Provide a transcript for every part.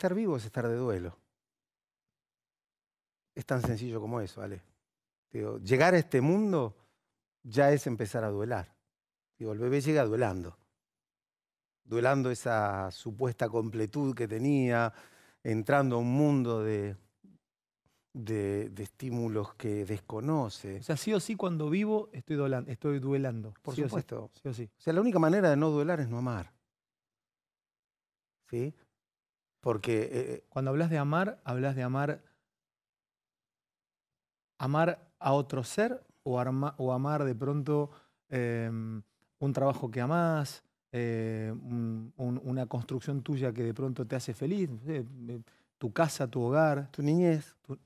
estar vivo es estar de duelo. Es tan sencillo como eso, ¿vale? llegar a este mundo ya es empezar a duelar. el bebé llega duelando. Duelando esa supuesta completud que tenía, entrando a un mundo de, de, estímulos que desconoce. O sea, sí o sí, cuando vivo estoy, duelando. Estoy duelando. Por supuesto. O O sea, la única manera de no duelar es no amar. ¿Sí? Porque eh, eh, cuando hablas de amar, hablas de amar, amar a otro ser o, amar de pronto em, un trabajo que amás, eh, una construcción tuya que de pronto te hace feliz, tu casa, tu hogar. Tu niñez, tu,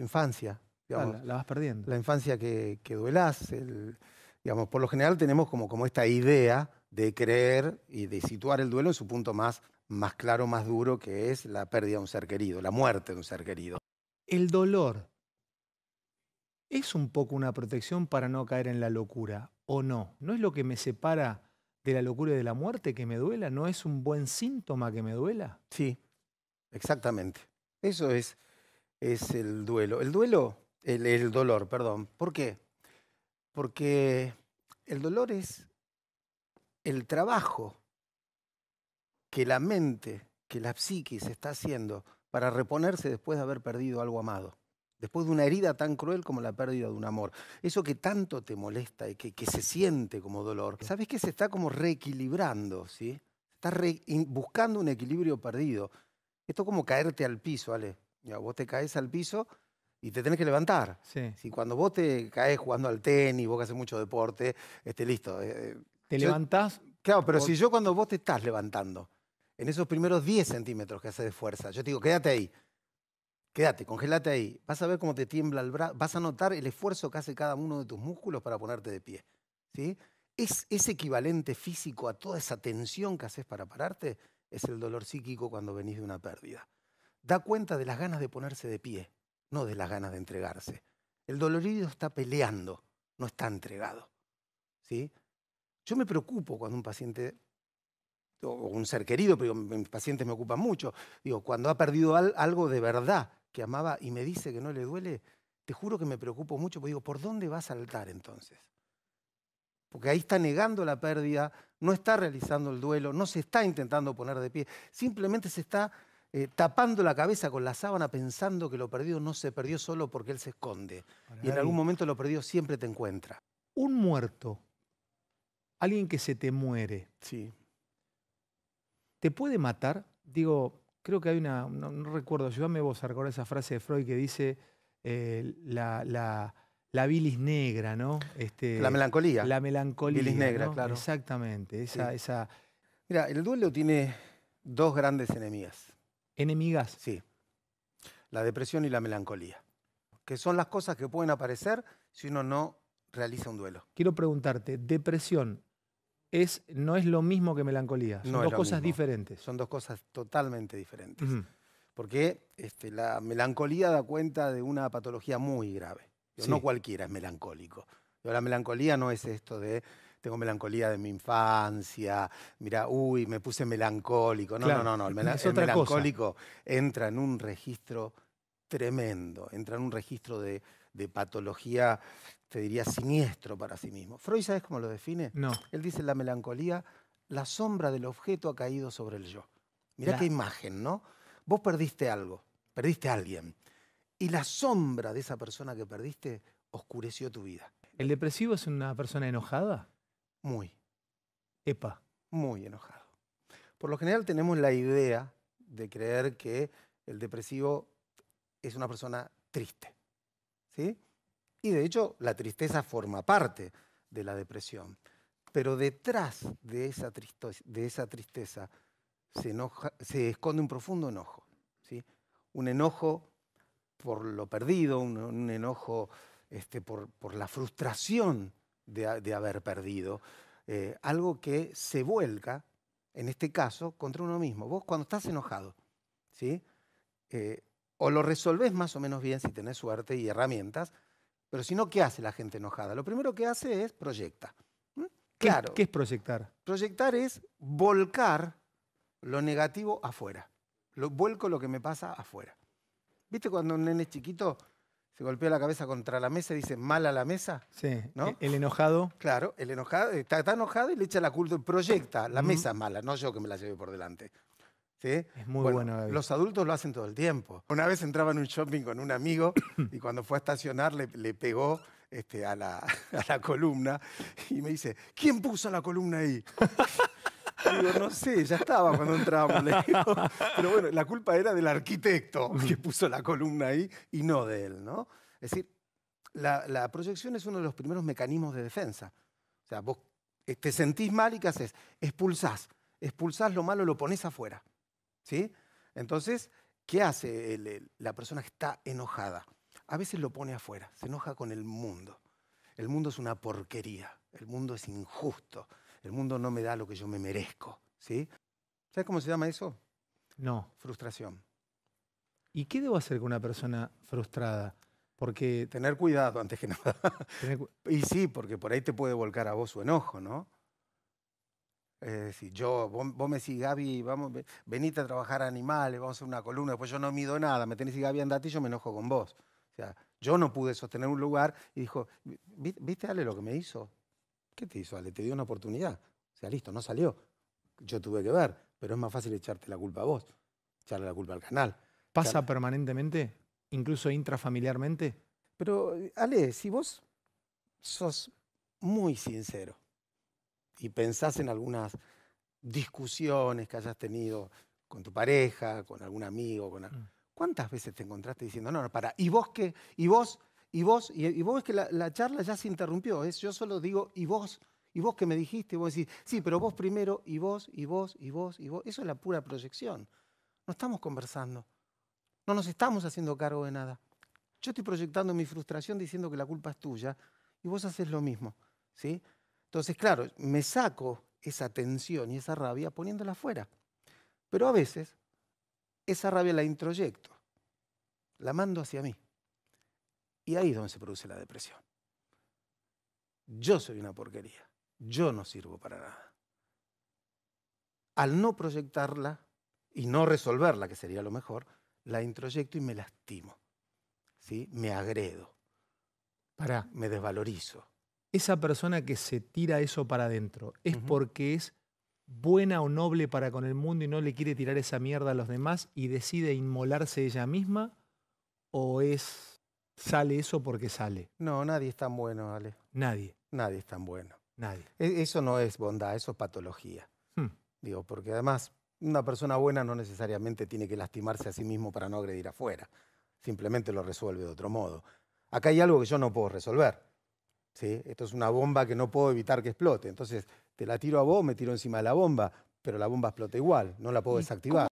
infancia. la, vas perdiendo. La infancia que, que duelás. digamos, por lo general tenemos como esta idea de creer y de situar el duelo en su punto más más claro, más duro, que es la pérdida de un ser querido, la muerte de un ser querido. El dolor es un poco una protección para no caer en la locura, ¿o no? ¿No es lo que me separa de la locura y de la muerte que me duela? ¿No es un buen síntoma que me duela? Sí, exactamente. Eso es, es el duelo. El duelo, el, el dolor, perdón. ¿Por qué? Porque el dolor es el trabajo que la mente, que la psique se está haciendo para reponerse después de haber perdido algo amado, después de una herida tan cruel como la pérdida de un amor. Eso que tanto te molesta y que, se siente como dolor, ¿sabes que se está como reequilibrando? ¿sí? Está buscando un equilibrio perdido. Esto es como caerte al piso, ¿vale? vos te caes al piso y te tenés que levantar. Sí. Si cuando vos te caes jugando al tenis, vos que haces mucho deporte, esté listo. Eh, te levantás. Claro, pero si yo cuando vos te estás levantando en esos primeros 10 centímetros que hace de fuerza. Yo te digo, quédate ahí, quédate, congelate ahí. Vas a ver cómo te tiembla el brazo, vas a notar el esfuerzo que hace cada uno de tus músculos para ponerte de pie. ¿sí? Es, ese equivalente físico a toda esa tensión que haces para pararte es el dolor psíquico cuando venís de una pérdida. Da cuenta de las ganas de ponerse de pie, no de las ganas de entregarse. El dolorido está peleando, no está entregado. ¿sí? Yo me preocupo cuando un paciente o un ser querido, pero mis pacientes me ocupan mucho, digo, cuando ha perdido algo de verdad que amaba y me dice que no le duele, te juro que me preocupo mucho, porque digo, ¿por dónde va a saltar entonces? Porque ahí está negando la pérdida, no está realizando el duelo, no se está intentando poner de pie, simplemente se está eh, tapando la cabeza con la sábana pensando que lo perdido no se perdió solo porque él se esconde. y en algún momento lo perdido siempre te encuentra. Un muerto, alguien que se te muere. Sí. ¿Te puede matar? Digo, creo que hay una, no, recuerdo, ayúdame vos a recordar esa frase de Freud que dice eh, la, la, bilis negra, ¿no? Este, la melancolía. La melancolía. Bilis negra, claro. Exactamente, esa... esa... Mira, el duelo tiene dos grandes enemigas. ¿Enemigas? Sí. La depresión y la melancolía, que son las cosas que pueden aparecer si uno no realiza un duelo. Quiero preguntarte, depresión, no es lo mismo que melancolía. Son dos cosas diferentes. Son dos cosas totalmente diferentes. Porque este, la melancolía da cuenta de una patología muy grave. No cualquiera es melancólico. La melancolía no es esto de tengo melancolía de mi infancia, mira, uy, me puse melancólico. No, no, no, no, el, melancólico entra en un registro tremendo, entra en un registro de de patología, te diría, siniestro para sí mismo. Freud, ¿sabes cómo lo define? No. Él dice la melancolía, la sombra del objeto ha caído sobre el yo. mira qué imagen, ¿no? Vos perdiste algo, perdiste a alguien, y la sombra de esa persona que perdiste oscureció tu vida. ¿El depresivo es una persona enojada? Muy. Epa. Muy enojado. Por lo general tenemos la idea de creer que el depresivo es una persona triste. Y de hecho la tristeza forma parte de la depresión. Pero detrás de esa, tristeza se, esconde un profundo enojo. ¿sí? Un enojo por lo perdido, un, enojo este, por, la frustración de, haber perdido. Eh, algo que se vuelca, en este caso, contra uno mismo. Vos cuando estás enojado, ¿sí? Eh, o lo resolvés más o menos bien si tenés suerte y herramientas, pero si no, ¿qué hace la gente enojada? Lo primero que hace es proyecta. Claro. ¿Qué es proyectar? Proyectar es volcar lo negativo afuera. Lo, vuelco lo que me pasa afuera. ¿Viste cuando un nene chiquito se golpea la cabeza contra la mesa y dice mala la mesa? Sí. ¿No? E-, el enojado. Claro, el enojado está, enojado y le echa la culpa, proyecta, la mesa es mala, no yo que me la lleve por delante. Es muy bueno. los adultos lo hacen todo el tiempo. Una vez entraba en un shopping con un amigo y cuando fue a estacionar le, pegó este, a, la, columna y me dice, ¿quién puso la columna ahí? Digo, no sé, ya estaba cuando entrábamos. Pero bueno, la culpa era del arquitecto que puso la columna ahí y no de él, ¿no? Es decir, la, proyección es uno de los primeros mecanismos de defensa. O sea, vos te sentís mal y ¿qué haces? Expulsás. Expulsás lo malo, lo pones afuera. ¿sí? Entonces, ¿qué hace la persona que está enojada? A veces lo pone afuera, se enoja con el mundo. El mundo es una porquería, el mundo es injusto, el mundo no me da lo que yo me merezco, ¿sí? ¿Sabes cómo se llama eso? No. Frustración. ¿Y qué debo hacer con una persona frustrada? Porque... Tener cuidado antes que nada. y sí, porque por ahí te puede volcar a vos su enojo, ¿no? Es eh, decir, yo, vos, me decís, Gaby, vamos, venite a trabajar animales, vamos a hacer una columna, después yo no mido nada, me tenés y Gaby andate y yo me enojo con vos. O sea, yo no pude sostener un lugar y dijo, ¿viste Ale lo que me hizo? ¿Qué te hizo Ale? Te dio una oportunidad. O sea, listo, no salió. Yo tuve que ver, pero es más fácil echarte la culpa a vos, echarle la culpa al canal. ¿Pasa permanentemente? ¿Incluso intrafamiliarmente? Pero, Ale, si vos sos muy sincero, y pensás en algunas discusiones que hayas tenido con tu pareja, con algún amigo, con... Mm. ¿Cuántas veces te encontraste diciendo, no, no, para, y vos qué, y vos, y vos, y, vos es que la, charla ya se interrumpió, yo solo digo, y vos, y vos qué me dijiste, y vos decís, sí, pero vos primero, y vos, y vos, y vos, y vos, eso es la pura proyección. No estamos conversando, no nos estamos haciendo cargo de nada. Yo estoy proyectando mi frustración diciendo que la culpa es tuya, y vos haces lo mismo, ¿sí? Entonces, claro, me saco esa tensión y esa rabia poniéndola afuera. Pero a veces esa rabia la introyecto, la mando hacia mí. Y ahí es donde se produce la depresión. Yo soy una porquería, yo no sirvo para nada. Al no proyectarla y no resolverla, que sería lo mejor, la introyecto y me lastimo. ¿sí? Me agredo. Me desvalorizo esa persona que se tira eso para adentro es porque es buena o noble para con el mundo y no le quiere tirar esa mierda a los demás y decide inmolarse ella misma o es sale eso porque sale. No, nadie es tan bueno, Ale. Nadie. Nadie es tan bueno. Nadie. E, eso no es bondad, eso es patología. Hmm. Digo, porque además una persona buena no necesariamente tiene que lastimarse a sí mismo para no agredir afuera. Simplemente lo resuelve de otro modo. Acá hay algo que yo no puedo resolver esto es una bomba que no puedo evitar que explote. Entonces, te la tiro a vos, me tiro encima de la bomba, pero la bomba explota igual, no la puedo desactivar.